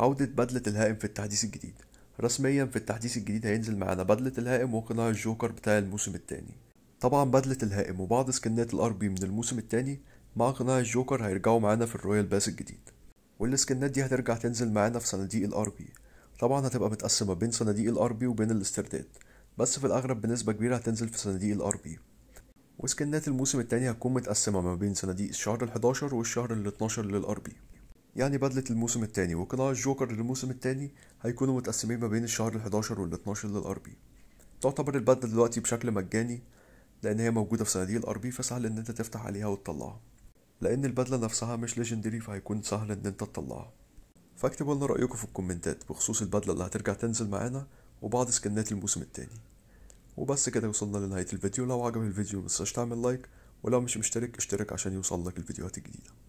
عودة بدلة الهائم في التحديث الجديد رسميا في التحديث الجديد هينزل معانا بدلة الهائم وقناع الجوكر بتاع الموسم التاني طبعا بدلة الهائم وبعض سكنات الار بي من الموسم التاني مع قناع الجوكر هيرجعوا معانا في الرويال باس الجديد والسكنات دي هترجع تنزل معانا في صناديق الار بي طبعا هتبقى متقسمة بين صناديق الار بي وبين الاسترداد بس في الأغلب بنسبة كبيرة هتنزل في صناديق الار بي وسكنات الموسم التاني هتكون متقسمة ما بين صناديق الشهر ال11 والشهر ال12 للار بي يعني بدلة الموسم الثاني وقناع الجوكر للموسم الثاني هيكونوا متقسمين ما بين الشهر ال 11 وال 12 للأربي تعتبر البدلة دلوقتي بشكل مجاني لأن هي موجودة في صناديق الأربي فسهل إن أنت تفتح عليها وتطلعها لأن البدلة نفسها مش ليجندري فهيكون سهل إن أنت تطلعها فاكتبوا لنا رأيكم في الكومنتات بخصوص البدلة اللي هترجع تنزل معانا وبعض سكنات الموسم التاني وبس كده وصلنا لنهاية الفيديو لو عجبك الفيديو متنساش تعمل لايك ولو مش مشترك اشترك عشان يوصل لك الفيديوهات الجديدة